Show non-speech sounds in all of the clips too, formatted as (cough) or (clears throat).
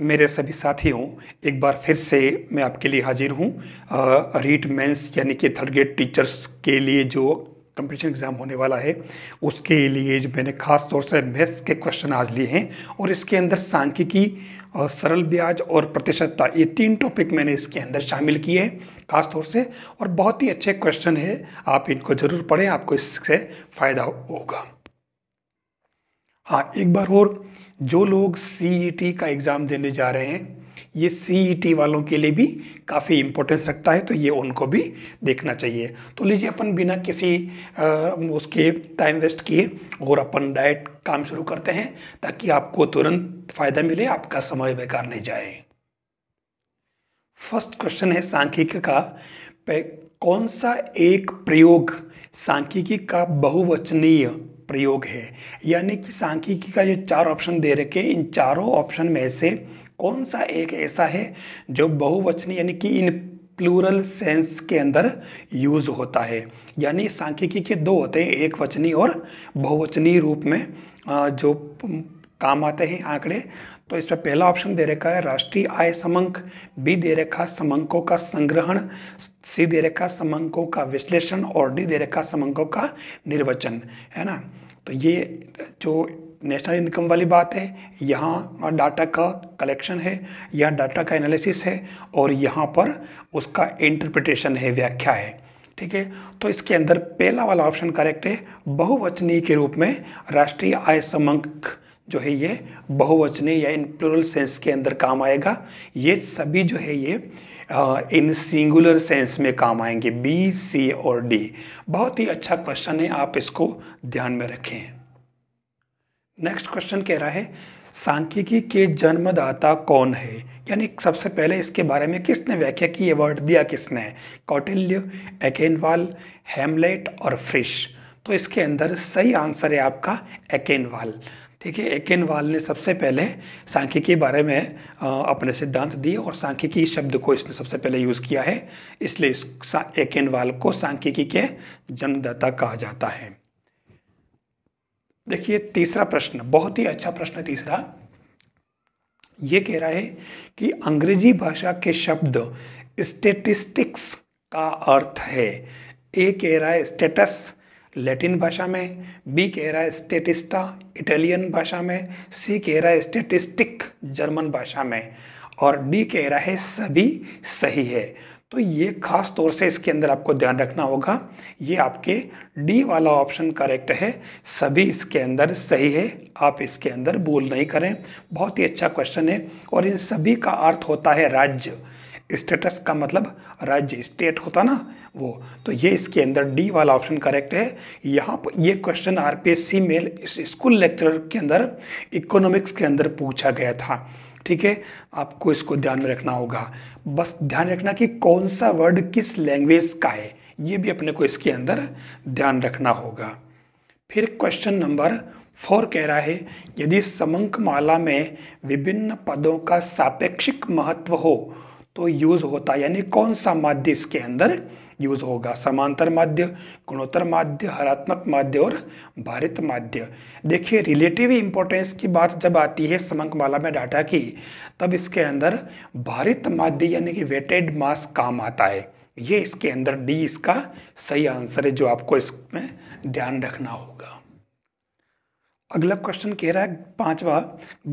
मेरे सभी साथियों एक बार फिर से मैं आपके लिए हाजिर हूँ रीट मेंस यानी कि थर्ड ग्रेड टीचर्स के लिए जो कंपटीशन एग्ज़ाम होने वाला है उसके लिए जो मैंने खास तौर से मैथ्स के क्वेश्चन आज लिए हैं और इसके अंदर सांख्यिकी सरल ब्याज और प्रतिशतता ये तीन टॉपिक मैंने इसके अंदर शामिल किए हैं खास तौर से और बहुत ही अच्छे क्वेश्चन है आप इनको ज़रूर पढ़ें आपको इससे फ़ायदा होगा हाँ एक बार और जो लोग सी e का एग्ज़ाम देने जा रहे हैं ये सी e वालों के लिए भी काफ़ी इम्पोर्टेंस रखता है तो ये उनको भी देखना चाहिए तो लीजिए अपन बिना किसी आ, उसके टाइम वेस्ट किए और अपन डाइट काम शुरू करते हैं ताकि आपको तुरंत फ़ायदा मिले आपका समय बेकार नहीं जाए फर्स्ट क्वेश्चन है सांख्यिकी का कौन सा एक प्रयोग सांख्यिकी का बहुवचनीय प्रयोग है यानी कि सांख्यिकी का जो चार ऑप्शन दे रखे इन चारों ऑप्शन में से कौन सा एक ऐसा है जो बहुवचन यानी कि इन प्लूरल सेंस के अंदर यूज होता है यानी सांख्यिकी के दो होते हैं एक वचनी और बहुवचनी रूप में जो काम आते हैं आंकड़े तो इसमें पहला ऑप्शन दे रखा है राष्ट्रीय आय समंक बी दे रखा समंकों का संग्रहण सी दे रखा समंकों का विश्लेषण और डी दे रखा समंकों का निर्वचन है ना तो ये जो नेशनल इनकम वाली बात है यहाँ डाटा का कलेक्शन है यहाँ डाटा का एनालिसिस है और यहाँ पर उसका इंटरप्रिटेशन है व्याख्या है ठीक है तो इसके अंदर पहला वाला ऑप्शन करेक्ट है बहुवचनीय के रूप में राष्ट्रीय आय समंक जो है ये बहुवचने या इन प्लूरल सेंस के अंदर काम आएगा ये सभी जो है ये इन सिंगुलर सेंस में काम आएंगे बी सी और डी बहुत ही अच्छा क्वेश्चन है आप इसको ध्यान में रखें नेक्स्ट क्वेश्चन कह रहा है सांख्यिकी के जन्मदाता कौन है यानी सबसे पहले इसके बारे में किसने व्याख्या की अवार्ड वर्ड दिया किसने कौटिल्य एकेनवाल हेमलेट और फ्रिश तो इसके अंदर सही आंसर है आपका एकेनवाल ठीक है एकेनवाल ने सबसे पहले सांख्यिकी बारे में अपने सिद्धांत दिए और सांख्यिकी शब्द को इसने सबसे पहले यूज़ किया है इसलिए इस एकेनवाल को सांख्यिकी के जन्मदाता कहा जाता है देखिए तीसरा प्रश्न बहुत ही अच्छा प्रश्न है तीसरा ये कह रहा है कि अंग्रेजी भाषा के शब्द स्टेटिस्टिक्स का अर्थ है ए कह रहा है स्टेटस लैटिन भाषा में बी कह रहा है स्टेटिस्टा इटालियन भाषा में सी कह रहा है स्टेटिस्टिक जर्मन भाषा में और डी कह रहा है सभी सही है तो ये खास तौर से इसके अंदर आपको ध्यान रखना होगा ये आपके डी वाला ऑप्शन करेक्ट है सभी इसके अंदर सही है आप इसके अंदर भूल नहीं करें बहुत ही अच्छा क्वेश्चन है और इन सभी का अर्थ होता है राज्य स्टेटस का मतलब राज्य स्टेट होता ना वो तो ये इसके अंदर डी वाला ऑप्शन करेक्ट है यहाँ पर ये क्वेश्चन आरपीएससी मेल स्कूल लेक्चर के अंदर इकोनॉमिक्स के अंदर पूछा गया था ठीक है आपको इसको ध्यान में रखना होगा बस ध्यान रखना कि कौन सा वर्ड किस लैंग्वेज का है ये भी अपने को इसके अंदर ध्यान रखना होगा फिर क्वेश्चन नंबर फोर कह रहा है यदि समंक माला में विभिन्न पदों का सापेक्षिक महत्व हो तो यूज होता है यानी कौन सा माध्य इसके अंदर यूज होगा समांतर माध्य गुणोत्तर माध्य हरात्मक माध्य और भारित माध्य देखिए रिलेटिव इंपॉर्टेंस की बात जब आती है समंकमाला में डाटा की तब इसके अंदर भारित माध्य यानी कि वेटेड मास काम आता है ये इसके अंदर डी इसका सही आंसर है जो आपको इसमें ध्यान रखना होगा अगला क्वेश्चन कह रहा है पांचवा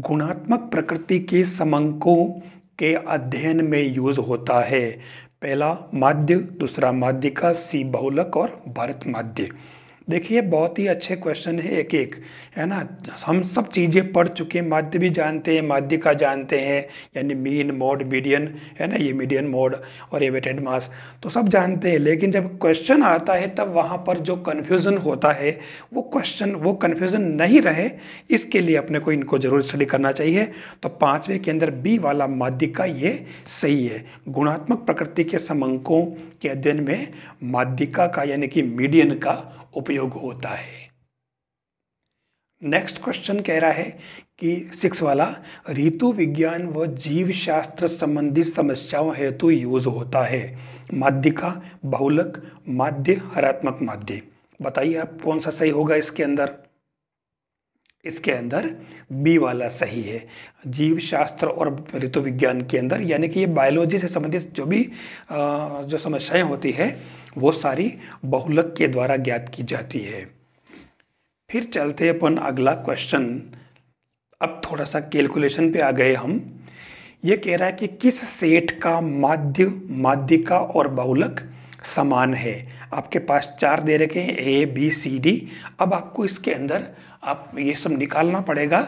गुणात्मक प्रकृति के समंकों के अध्ययन में यूज़ होता है पहला माध्य दूसरा माध्यिका सी बहुलक और भारत माध्य देखिए बहुत ही अच्छे क्वेश्चन है एक एक है ना हम सब चीज़ें पढ़ चुके हैं माध्य भी जानते हैं का जानते हैं यानी मीन मोड मीडियन है ना ये मीडियन मोड और एवेटेड मास तो सब जानते हैं लेकिन जब क्वेश्चन आता है तब वहाँ पर जो कन्फ्यूज़न होता है वो क्वेश्चन वो कन्फ्यूज़न नहीं रहे इसके लिए अपने को इनको जरूर स्टडी करना चाहिए तो पाँचवें के अंदर बी वाला का ये सही है गुणात्मक प्रकृति के समंकों के अध्ययन में माध्यिका का यानी कि मीडियन का उपयोग होता है नेक्स्ट क्वेश्चन कह रहा है कि सिक्स वाला ऋतु विज्ञान व जीव शास्त्र संबंधी समस्याओं हेतु यूज होता है माध्यिका बहुलक माध्य हरात्मक माध्य बताइए आप कौन सा सही होगा इसके अंदर इसके अंदर बी वाला सही है जीव शास्त्र और ऋतु विज्ञान के अंदर यानी कि ये बायोलॉजी से संबंधित जो भी जो समस्याएं होती है वो सारी बहुलक के द्वारा ज्ञात की जाती है फिर चलते अपन अगला क्वेश्चन अब थोड़ा सा कैलकुलेशन पे आ गए हम ये कह रहा है कि किस सेठ का माध्य माध्यिका और बहुलक समान है आपके पास चार दे रखे हैं ए बी सी डी अब आपको इसके अंदर आप ये सब निकालना पड़ेगा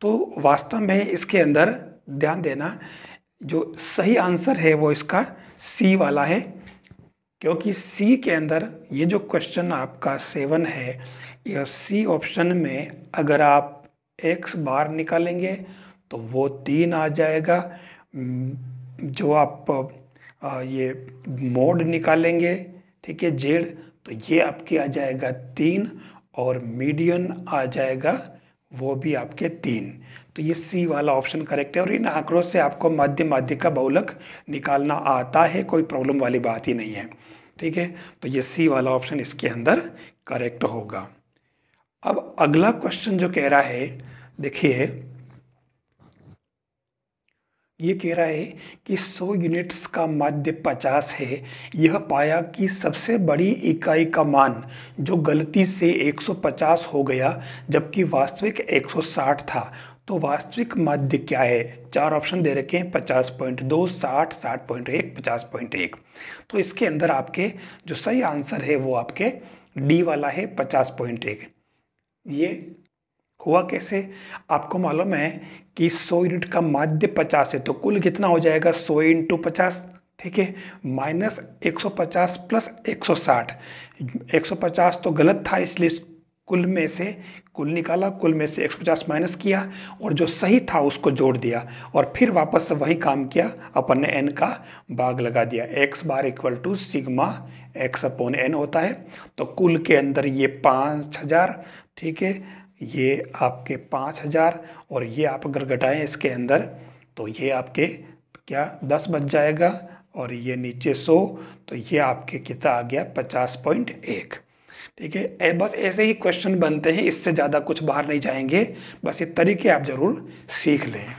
तो वास्तव में इसके अंदर ध्यान देना जो सही आंसर है वो इसका सी वाला है क्योंकि सी के अंदर ये जो क्वेश्चन आपका सेवन है या सी ऑप्शन में अगर आप एक्स बार निकालेंगे तो वो तीन आ जाएगा हम्म, जो आप ये मोड निकालेंगे ठीक है जेड तो ये आपके आ जाएगा तीन और मीडियन आ जाएगा वो भी आपके तीन तो ये सी वाला ऑप्शन करेक्ट है और इन आंकड़ों से आपको मध्य माध्य का बहुलक निकालना आता है कोई प्रॉब्लम वाली बात ही नहीं है ठीक है तो ये सी वाला ऑप्शन इसके अंदर करेक्ट होगा अब अगला क्वेश्चन जो कह रहा है देखिए ये कह रहा है कि 100 यूनिट्स का माध्य 50 है यह पाया कि सबसे बड़ी इकाई का मान जो गलती से 150 हो गया जबकि वास्तविक 160 था तो वास्तविक माध्य क्या है चार ऑप्शन दे रखे हैं पचास पॉइंट दो साठ साठ पॉइंट एक पचास पॉइंट एक तो इसके अंदर आपके जो सही आंसर है वो आपके डी वाला है पचास पॉइंट एक ये हुआ कैसे आपको मालूम है कि 100 यूनिट का माध्य 50 है तो कुल कितना हो जाएगा 100 इंटू पचास ठीक है माइनस 150 प्लस 160 150 तो गलत था इसलिए कुल में से कुल निकाला कुल में से 150 माइनस किया और जो सही था उसको जोड़ दिया और फिर वापस से वही काम किया अपन ने एन का भाग लगा दिया x bar equal to sigma x upon n होता है तो कुल के अंदर ये पाँच हज़ार ठीक है ये आपके पाँच हज़ार और ये आप अगर घटाएँ इसके अंदर तो ये आपके क्या दस बच जाएगा और ये नीचे सो तो ये आपके कितना आ गया पचास पॉइंट एक ठीक है बस ऐसे ही क्वेश्चन बनते हैं इससे ज़्यादा कुछ बाहर नहीं जाएंगे बस ये तरीके आप ज़रूर सीख लें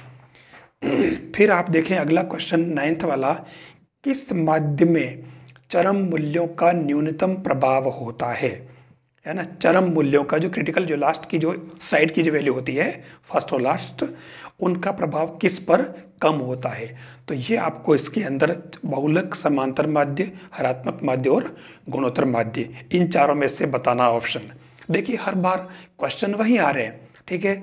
(clears throat) फिर आप देखें अगला क्वेश्चन नाइन्थ वाला किस माध्यम में चरम मूल्यों का न्यूनतम प्रभाव होता है है ना चरम मूल्यों का जो क्रिटिकल जो लास्ट की जो साइड की जो वैल्यू होती है फर्स्ट और लास्ट उनका प्रभाव किस पर कम होता है तो ये आपको इसके अंदर बहुलक समांतर माध्य हरात्मक माध्य और गुणोत्तर माध्य इन चारों में से बताना ऑप्शन देखिए हर बार क्वेश्चन वही आ रहे हैं ठीक है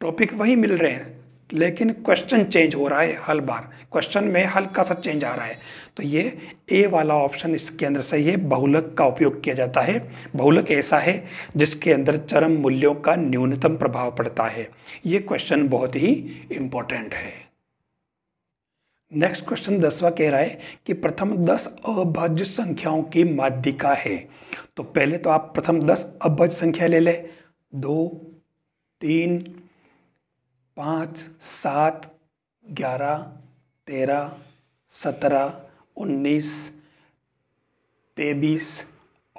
टॉपिक वही मिल रहे हैं लेकिन क्वेश्चन चेंज हो रहा है हर बार क्वेश्चन में हल्का सा चेंज आ रहा है तो ये ए वाला ऑप्शन इसके अंदर सही है बहुलक का उपयोग किया जाता है बहुलक ऐसा है जिसके अंदर चरम मूल्यों का न्यूनतम प्रभाव पड़ता है ये क्वेश्चन बहुत ही इम्पोर्टेंट है नेक्स्ट क्वेश्चन दसवा कह रहा है कि प्रथम दस अभाज्य संख्याओं की माध्यिका है तो पहले तो आप प्रथम दस अभाज्य संख्या ले लें दो तीन पाँच सात ग्यारह तेरह सत्रह उन्नीस तेईस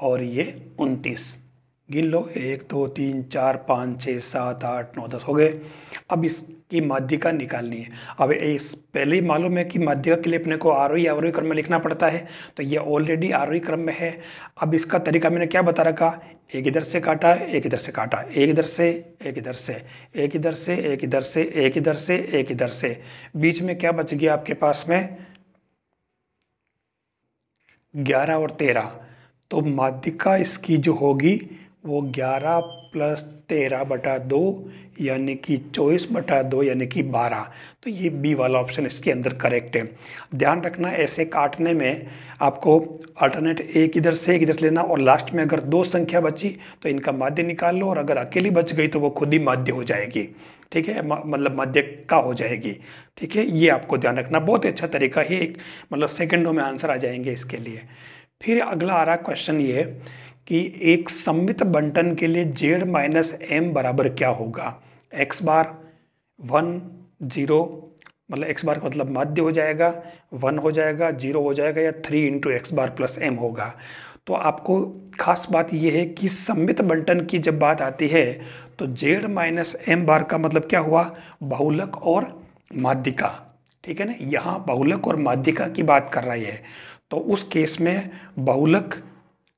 और ये उनतीस गिन लो एक दो तीन चार पाँच छः सात आठ नौ दस हो गए अब इस की माध्यिका निकालनी है अब इस पहले ही मालूम है कि माध्यिका के लिए अपने को आरोही क्रम में लिखना पड़ता है तो ये ऑलरेडी आरोही क्रम में है अब इसका तरीका मैंने क्या बता रखा एक इधर से काटा एक इधर से काटा एक इधर से एक इधर से एक इधर से एक इधर से एक इधर से एक इधर से बीच में क्या बच गया आपके पास में ग्यारह और तेरह तो माध्यिका इसकी जो होगी वो ग्यारह प्लस तेरह बटा दो यानी कि चौबीस बटा दो यानी कि बारह तो ये बी वाला ऑप्शन इसके अंदर करेक्ट है ध्यान रखना ऐसे काटने में आपको अल्टरनेट एक इधर से एक इधर से लेना और लास्ट में अगर दो संख्या बची तो इनका माध्य निकाल लो और अगर अकेली बच गई तो वो खुद ही माध्य हो जाएगी ठीक है मतलब माध्य का हो जाएगी ठीक है ये आपको ध्यान रखना बहुत अच्छा तरीका है एक मतलब सेकेंडों में आंसर आ जाएंगे इसके लिए फिर अगला आ रहा क्वेश्चन ये कि एक सम्मित बंटन के लिए जेड माइनस एम बराबर क्या होगा एक्स बार वन ज़ीरो मतलब एक्स बार का मतलब माध्य हो जाएगा वन हो जाएगा जीरो हो जाएगा या three into x bar plus m होगा तो आपको खास बात यह है कि सम्मित बंटन की जब बात आती है तो जेड माइनस एम बार का मतलब क्या हुआ बहुलक और माध्यिका ठीक है ना यहाँ बहुलक और माध्यिका की बात कर रही है तो उस केस में बहुलक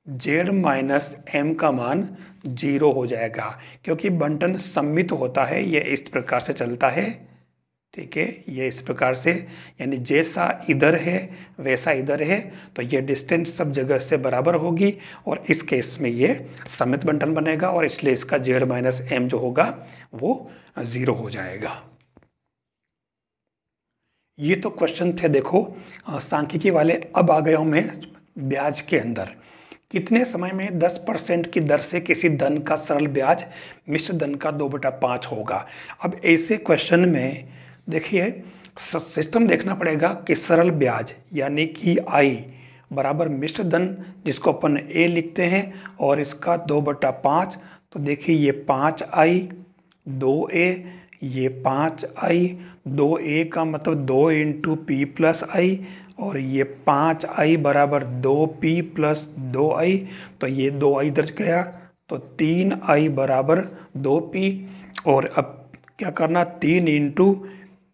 जेड माइनस एम का मान जीरो हो जाएगा क्योंकि बंटन सम्मित होता है यह इस प्रकार से चलता है ठीक है ये इस प्रकार से यानी जैसा इधर है वैसा इधर है तो ये डिस्टेंस सब जगह से बराबर होगी और इस केस में ये समित बंटन बनेगा और इसलिए इसका जेड माइनस एम जो होगा वो ज़ीरो हो जाएगा ये तो क्वेश्चन थे देखो सांख्यिकी वाले अब आ गया हूं मैं ब्याज के अंदर कितने समय में 10 परसेंट की दर से किसी धन का सरल ब्याज मिश्र धन का दो बटा पाँच होगा अब ऐसे क्वेश्चन में देखिए सिस्टम देखना पड़ेगा कि सरल ब्याज यानी कि आई बराबर मिश्र धन जिसको अपन ए लिखते हैं और इसका दो बटा पाँच तो देखिए ये पाँच आई दो ए ये पाँच आई दो ए का मतलब दो इंटू पी प्लस आई और ये पाँच आई बराबर दो पी प्लस दो आई तो ये दो आई इधर गया तो तीन आई बराबर दो पी और अब क्या करना तीन into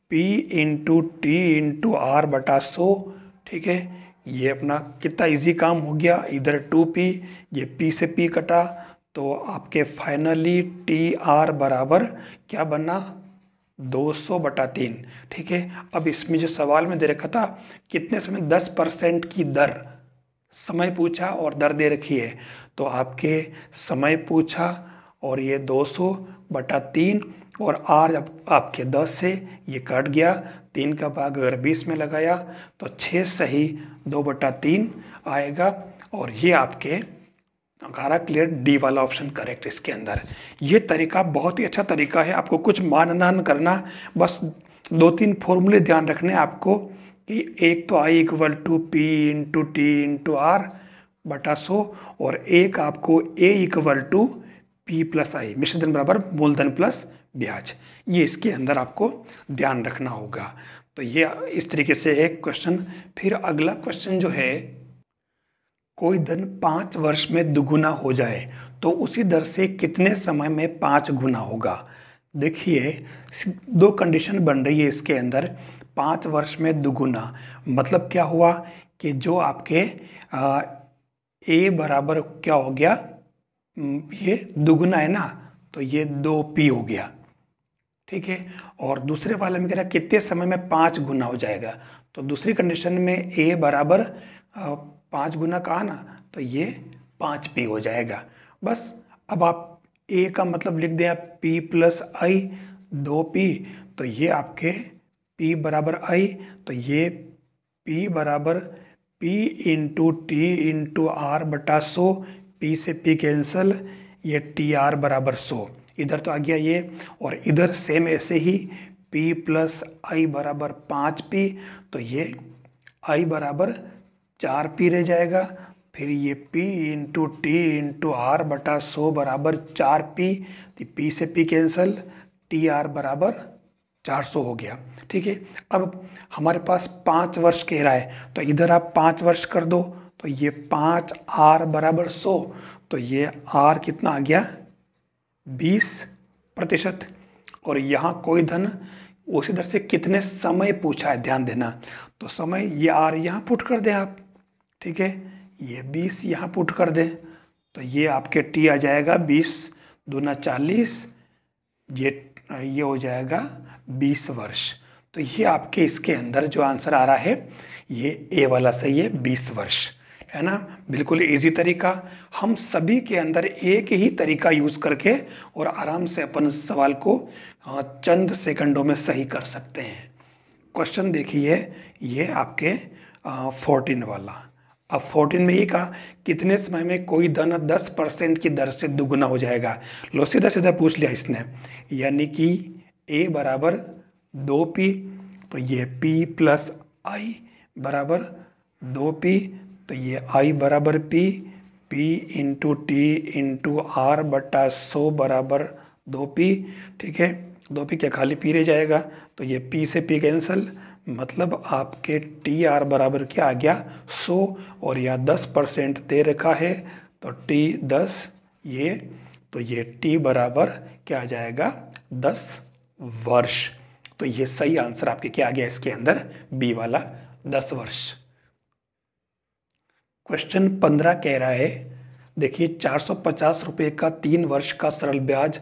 P into T into R बटा सो ठीक है ये अपना कितना इजी काम हो गया इधर टू पी ये पी से पी कटा तो आपके फाइनली टी आर बराबर क्या बना दो सौ बटा तीन ठीक है अब इसमें जो सवाल में दे रखा था कितने समय दस परसेंट की दर समय पूछा और दर दे रखी है तो आपके समय पूछा और ये दो सौ बटा तीन और आर आप, आपके दस से ये कट गया तीन का भाग अगर बीस में लगाया तो छः सही दो बटा तीन आएगा और ये आपके हमारा क्लियर डी वाला ऑप्शन करेक्ट इसके अंदर ये तरीका बहुत ही अच्छा तरीका है आपको कुछ मानना न करना बस दो तीन फॉर्मूले ध्यान रखने आपको कि एक तो I equal to P into T into R बटा सो और एक आपको A equal to P plus I मिश्रधन बराबर मूलधन प्लस ब्याज ये इसके अंदर आपको ध्यान रखना होगा तो ये इस तरीके से एक क्वेश्चन फिर अगला क्वेश्चन जो है कोई धन पाँच वर्ष में दुगुना हो जाए तो उसी दर से कितने समय में पाँच गुना होगा देखिए दो कंडीशन बन रही है इसके अंदर पाँच वर्ष में दुगुना मतलब क्या हुआ कि जो आपके आ, ए बराबर क्या हो गया ये दुगुना है ना तो ये दो पी हो गया ठीक है और दूसरे वाले में कह रहा कितने समय में पाँच गुना हो जाएगा तो दूसरी कंडीशन में ए बराबर पाँच गुना कहा ना तो ये पाँच पी हो जाएगा बस अब आप ए का मतलब लिख दें आप पी प्लस आई दो पी तो ये आपके पी बराबर आई तो ये पी बराबर P into T into R बटा सो पी से पी कैंसल ये टी आर बराबर सो इधर तो आ गया ये और इधर सेम ऐसे ही पी प्लस आई बराबर पाँच पी तो ये आई बराबर चार पी रह जाएगा फिर ये P into T into R बटा सो बराबर चार पी तो पी से पी कैंसल टी आर बराबर चार सौ हो गया ठीक है अब हमारे पास पाँच वर्ष कह रहा है तो इधर आप पाँच वर्ष कर दो तो ये पाँच आर बराबर सो तो ये आर कितना आ गया बीस प्रतिशत और यहाँ कोई धन उसी दर से कितने समय पूछा है ध्यान देना तो समय ये आर यहाँ पुट कर दें आप ठीक है ये बीस यहाँ पुट कर दें तो ये आपके टी आ जाएगा बीस दूना चालीस ये ये हो जाएगा बीस वर्ष तो ये आपके इसके अंदर जो आंसर आ रहा है ये ए वाला सही है बीस वर्ष है ना बिल्कुल इजी तरीका हम सभी के अंदर एक ही तरीका यूज़ करके और आराम से अपन सवाल को चंद सेकंडों में सही कर सकते हैं क्वेश्चन देखिए ये आपके फोर्टीन वाला अब फोर्टीन में ये कहा कितने समय में कोई धन दस परसेंट की दर से दुगुना हो जाएगा लो सीधा सीधा पूछ लिया इसने यानी कि ए बराबर दो पी तो ये पी प्लस आई बराबर दो पी तो ये आई बराबर P P into T into R बटा सो बराबर दो पी ठीक है दो पी क्या खाली पी रह जाएगा तो ये पी से पी कैंसल मतलब आपके टी आर बराबर क्या आ गया 100 और या दस परसेंट दे रखा है तो टी दस ये तो ये टी बराबर क्या आ जाएगा दस वर्ष तो ये सही आंसर आपके क्या आ गया इसके अंदर बी वाला दस वर्ष क्वेश्चन पंद्रह कह रहा है देखिए चार सौ पचास का तीन वर्ष का सरल ब्याज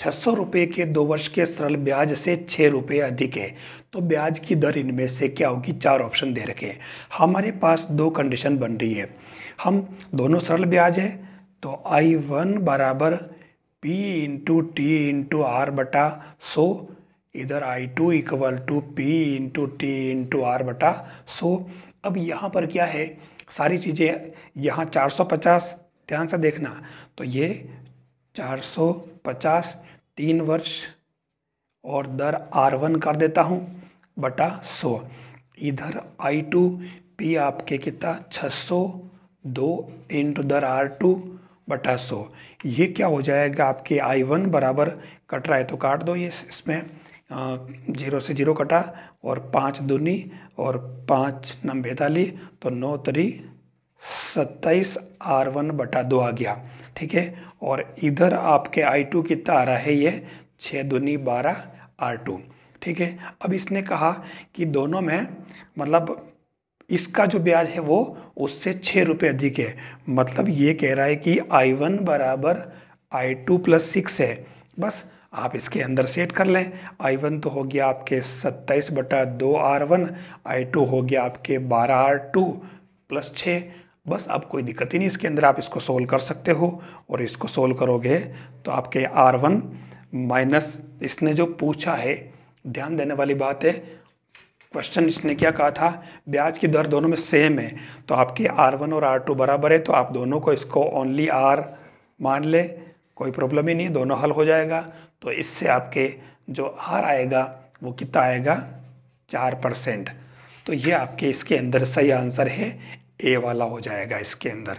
छः सौ रुपये के दो वर्ष के सरल ब्याज से छः रुपये अधिक है तो ब्याज की दर इनमें से क्या होगी चार ऑप्शन दे रखे हैं हमारे पास दो कंडीशन बन रही है हम दोनों सरल ब्याज है तो आई वन बराबर P into T into R बटा सो इधर I two equal to P into T into R बटा सो अब यहाँ पर क्या है सारी चीज़ें यहाँ पचास ध्यान से देखना तो ये पचास तीन वर्ष और दर आर वन कर देता हूँ बटा सौ इधर आई टू पी आपके कितना छः सौ दो इंटू दर आर टू बटा सौ ये क्या हो जाएगा आपके आई वन बराबर कट रहा है तो काट दो ये इसमें जीरो से जीरो कटा और पाँच दूनी और पाँच नंबे ताली तो नौ तरी सत्ताईस आर वन बटा दो आ गया ठीक है और इधर आपके आई टू कितना आ रहा है ये छः दूनी बारह आर टू ठीक है अब इसने कहा कि दोनों में मतलब इसका जो ब्याज है वो उससे छः रुपये अधिक है मतलब ये कह रहा है कि आई वन बराबर आई टू प्लस सिक्स है बस आप इसके अंदर सेट कर लें आई वन तो हो गया आपके सत्ताईस बटा दो आर वन आई टू हो गया आपके बारह आर टू प्लस छः बस अब कोई दिक्कत ही नहीं इसके अंदर आप इसको सोल्व कर सकते हो और इसको सोल्व करोगे तो आपके आर वन माइनस इसने जो पूछा है ध्यान देने वाली बात है क्वेश्चन इसने क्या कहा था ब्याज की दर दोनों में सेम है तो आपके आर वन और आर टू बराबर है तो आप दोनों को इसको ओनली आर मान ले कोई प्रॉब्लम ही नहीं दोनों हल हो जाएगा तो इससे आपके जो आर आएगा वो कितना आएगा चार परसेंट तो ये आपके इसके अंदर सही आंसर है ए वाला हो जाएगा इसके अंदर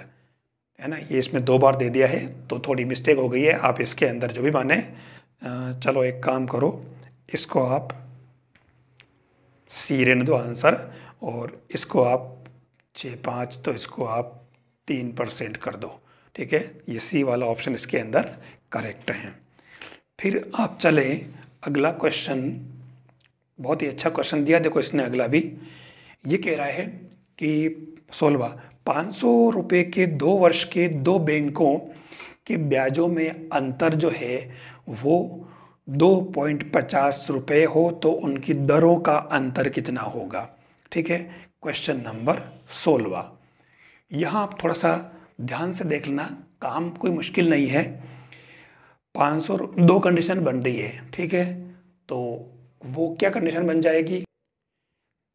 है ना ये इसमें दो बार दे दिया है तो थोड़ी मिस्टेक हो गई है आप इसके अंदर जो भी माने चलो एक काम करो इसको आप सी रहने दो आंसर और इसको आप छः पाँच तो इसको आप तीन परसेंट कर दो ठीक है ये सी वाला ऑप्शन इसके अंदर करेक्ट है फिर आप चलें अगला क्वेश्चन बहुत ही अच्छा क्वेश्चन दिया देखो इसने अगला भी ये कह रहा है कि सोलवा पाँच सौ रुपये के दो वर्ष के दो बैंकों के ब्याजों में अंतर जो है वो दो पॉइंट पचास रुपये हो तो उनकी दरों का अंतर कितना होगा ठीक है क्वेश्चन नंबर सोलवा यहाँ आप थोड़ा सा ध्यान से देख लेना काम कोई मुश्किल नहीं है पाँच सौ दो कंडीशन बन रही है ठीक है तो वो क्या कंडीशन बन जाएगी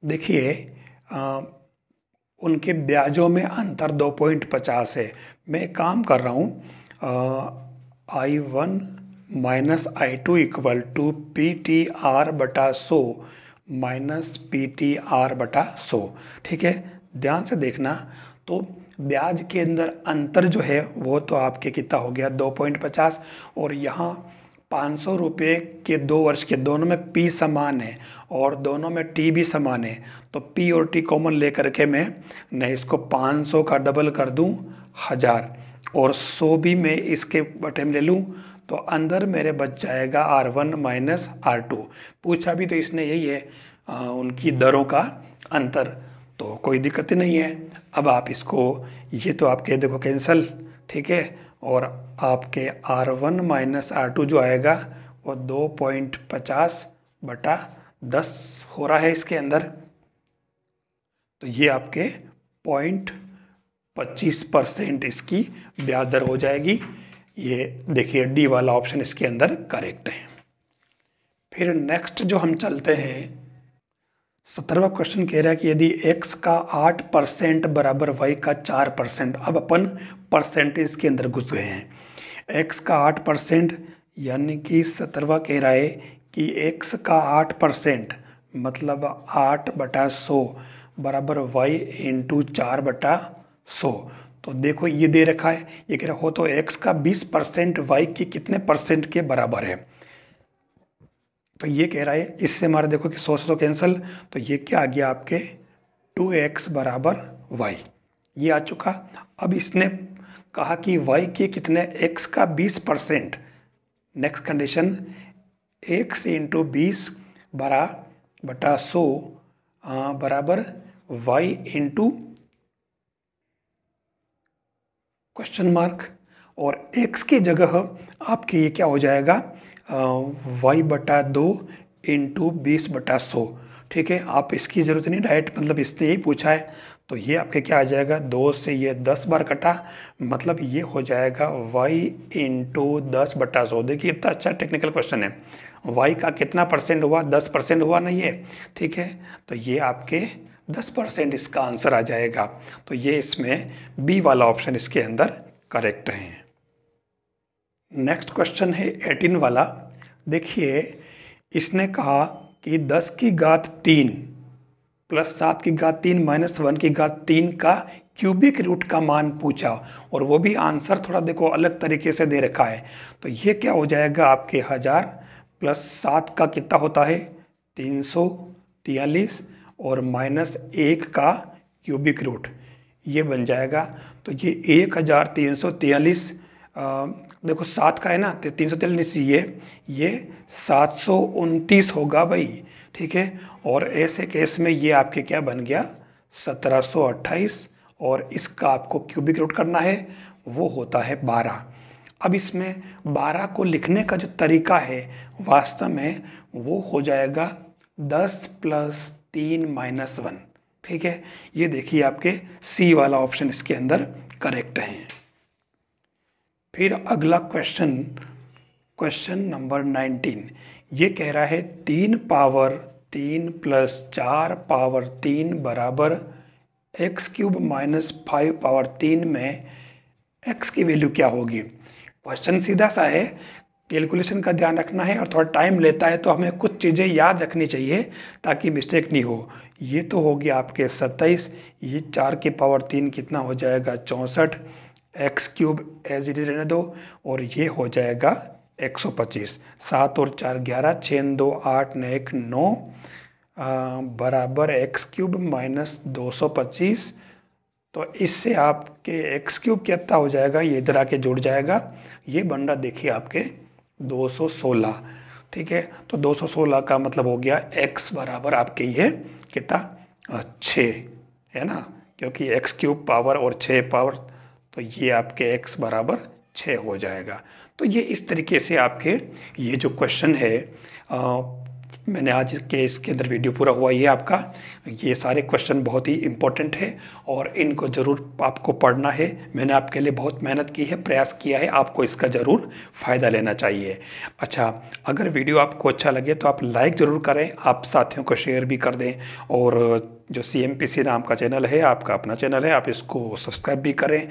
देखिए उनके ब्याजों में अंतर दो पॉइंट पचास है मैं काम कर रहा हूँ I one minus I two equal to P T R बटा सो माइनस पी टी आर बटा सो ठीक है ध्यान से देखना तो ब्याज के अंदर अंतर जो है वो तो आपके कितना हो गया दो पॉइंट पचास और यहाँ पाँच सौ रुपये के दो वर्ष के दोनों में पी समान है और दोनों में टी भी समान है तो पी और टी कॉमन ले करके मैं नहीं इसको पाँच सौ का डबल कर दूँ हज़ार और सौ भी मैं इसके बटे में ले लूँ तो अंदर मेरे बच जाएगा R one minus R two पूछा भी तो इसने यही है आ, उनकी दरों का अंतर तो कोई दिक्कत नहीं है अब आप इसको ये तो आप कह देखो कैंसल ठीक है और आपके R one minus R two जो आएगा वो दो पॉइंट पचास बटा दस हो रहा है इसके अंदर तो ये आपके पॉइंट पच्चीस परसेंट इसकी ब्याज दर हो जाएगी ये देखिए डी वाला ऑप्शन इसके अंदर करेक्ट है फिर नेक्स्ट जो हम चलते हैं सत्रहवा क्वेश्चन कह रहा है कि यदि x का आठ परसेंट बराबर y का चार परसेंट अब अपन परसेंटेज के अंदर घुस गए हैं x का आठ परसेंट यानी कि सत्रहवा कह रहा है कि x का आठ परसेंट मतलब आठ बटा सो बराबर y इंटू चार बटा सौ तो देखो ये दे रखा है ये कह रहा हो तो x का बीस परसेंट वाई के कितने परसेंट के बराबर है तो ये कह रहा है इससे हमारा देखो कि सौ से सौ कैंसिल तो ये क्या आ गया आपके टू एक्स बराबर वाई ये आ चुका अब इसने कहा कि वाई के कितने एक्स का बीस percent next condition x into बीस बरा बटा आ, बराबर वाई इंटू क्वेश्चन मार्क और एक्स की जगह आपके ये क्या हो जाएगा वाई बटा दो इंटू बीस बटा सौ ठीक है आप इसकी ज़रूरत नहीं डायरेक्ट मतलब इसने यही पूछा है तो ये आपके क्या आ जाएगा दो से ये दस बार कटा मतलब ये हो जाएगा वाई इंटू दस बटा सौ देखिए इतना अच्छा टेक्निकल क्वेश्चन है वाई का कितना परसेंट हुआ दस परसेंट हुआ नहीं है ठीक है तो ये आपके दस परसेंट इसका आंसर आ जाएगा तो ये इसमें बी वाला ऑप्शन इसके अंदर करेक्ट है नेक्स्ट क्वेश्चन है एटीन वाला देखिए इसने कहा कि दस की घात तीन प्लस सात की घात तीन माइनस वन की घात तीन का क्यूबिक रूट का मान पूछा और वो भी आंसर थोड़ा देखो अलग तरीके से दे रखा है तो ये क्या हो जाएगा आपके हज़ार प्लस सात का कितना होता है तीन सौ तियालीस और माइनस एक का क्यूबिक रूट ये बन जाएगा तो ये एक हज़ार तीन सौ तियालीस देखो सात का है ना तीन सौ तेल ये ये सात सौ उनतीस होगा भाई ठीक है और ऐसे केस में ये आपके क्या बन गया सत्रह सौ अट्ठाईस और इसका आपको क्यूबिक रूट करना है वो होता है बारह अब इसमें बारह को लिखने का जो तरीका है वास्तव में वो हो जाएगा दस प्लस तीन माइनस वन ठीक है ये देखिए आपके सी वाला ऑप्शन इसके अंदर करेक्ट है फिर अगला क्वेश्चन क्वेश्चन नंबर नाइनटीन ये कह रहा है तीन पावर तीन प्लस चार पावर तीन बराबर x cube minus five power तीन में एक्स की वैल्यू क्या होगी क्वेश्चन सीधा सा है कैलकुलेशन का ध्यान रखना है और थोड़ा टाइम लेता है तो हमें कुछ चीज़ें याद रखनी चाहिए ताकि मिस्टेक नहीं हो ये तो होगी आपके सत्ताईस ये चार के पावर तीन कितना हो जाएगा चौंसठ x cube as it is रहने दो और ये हो जाएगा 125 सात और चार ग्यारह छः दो आठ एक नौ बराबर एक्स क्यूब माइनस दो सौ पच्चीस तो इससे आपके एक्स क्यूब कितना हो जाएगा ये इधर आके जुड़ जाएगा ये बन रहा देखिए आपके 216 ठीक है तो 216 का मतलब हो गया x बराबर आपके ये कितना छः है ना क्योंकि एक्स क्यूब पावर और छः पावर तो ये आपके एक्स बराबर छः हो जाएगा तो ये इस तरीके से आपके ये जो क्वेश्चन है आ, मैंने आज के इसके अंदर वीडियो पूरा हुआ ये आपका ये सारे क्वेश्चन बहुत ही इम्पोर्टेंट है और इनको ज़रूर आपको पढ़ना है मैंने आपके लिए बहुत मेहनत की है प्रयास किया है आपको इसका ज़रूर फ़ायदा लेना चाहिए अच्छा अगर वीडियो आपको अच्छा लगे तो आप लाइक ज़रूर करें आप साथियों को शेयर भी कर दें और जो सी एम पी सी नाम का चैनल है आपका अपना चैनल है आप इसको सब्सक्राइब भी करें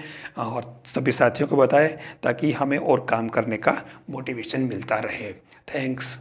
और सभी साथियों को बताएं ताकि हमें और काम करने का मोटिवेशन मिलता रहे थैंक्स